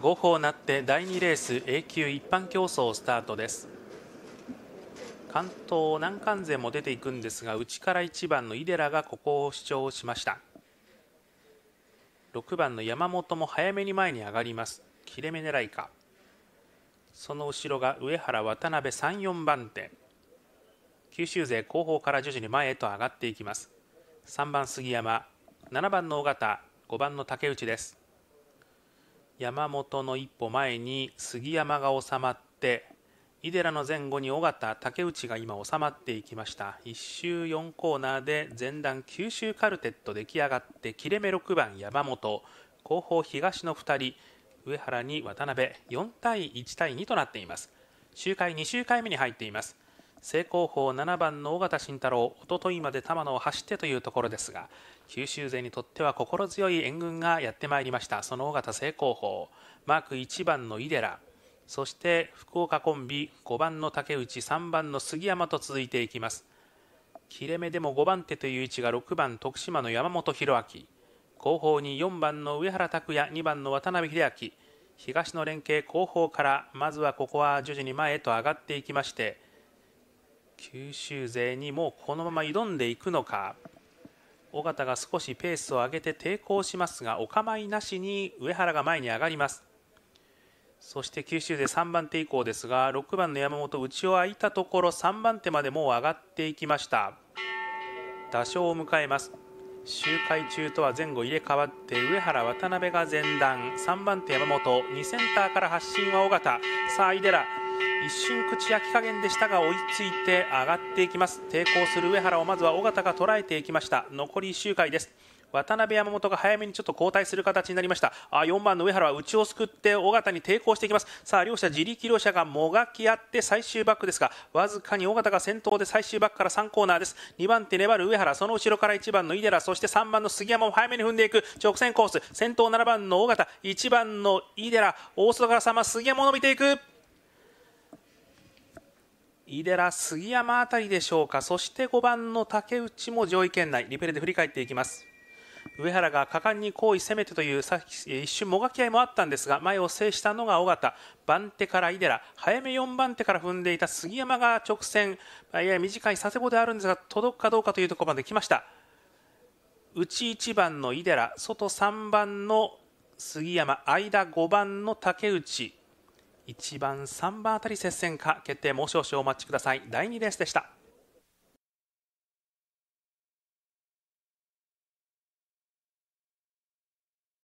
号砲なって第2レース A 級一般競争スタートです関東難関勢も出ていくんですが内から1番のイデラがここを主張しました6番の山本も早めに前に上がります切れ目狙いかその後ろが上原渡辺34番手九州勢後方から徐々に前へと上がっていきます3番杉山7番の尾形5番の竹内です山本の一歩前に杉山が収まって井寺の前後に尾形竹内が今収まっていきました1周4コーナーで前段九州カルテット出来上がって切れ目6番山本後方東の2人上原に渡辺4対1対2となっています周回2周回目に入っています正攻法7番の尾形慎太郎おとといまで玉野を走ってというところですが九州勢にとっては心強い援軍がやってまいりましたその尾形正攻法マーク1番の井寺そして福岡コンビ5番の竹内3番の杉山と続いていきます切れ目でも5番手という位置が6番徳島の山本弘明後方に4番の上原拓也2番の渡辺秀明東の連携後方からまずはここは徐々に前へと上がっていきまして九州勢にもうこのまま挑んでいくのか尾形が少しペースを上げて抵抗しますがお構いなしに上原が前に上がりますそして九州勢3番手以降ですが6番の山本内を空いたところ3番手までもう上がっていきました打賞を迎えます周回中とは前後入れ替わって上原渡辺が前段3番手山本2センターから発進は尾形さあ井寺一瞬口焼き加減でしたが追いついて上がっていきます抵抗する上原をまずは尾形が捉えていきました残り1周回です渡辺山本が早めにちょっと交代する形になりましたあ4番の上原は内をすくって尾形に抵抗していきますさあ両者自力両者がもがき合って最終バックですがわずかに尾形が先頭で最終バックから3コーナーです2番手粘る上原その後ろから1番の井寺そして3番の杉山も早めに踏んでいく直線コース先頭7番の尾形1番の井寺大外からさ杉山を伸びていく井寺、杉山あたりでしょうか、そして5番の竹内も上位圏内、リレイで振り返っていきます。上原が果敢に好意攻めてという一瞬もがき合いもあったんですが前を制したのが尾形番手から井寺早め4番手から踏んでいた杉山が直線やや短い佐世保であるんですが届くかどうかというところまで来ました内1番の井寺外3番の杉山間5番の竹内1番3番あたり接戦か決定もう少々お待ちください第2レースでした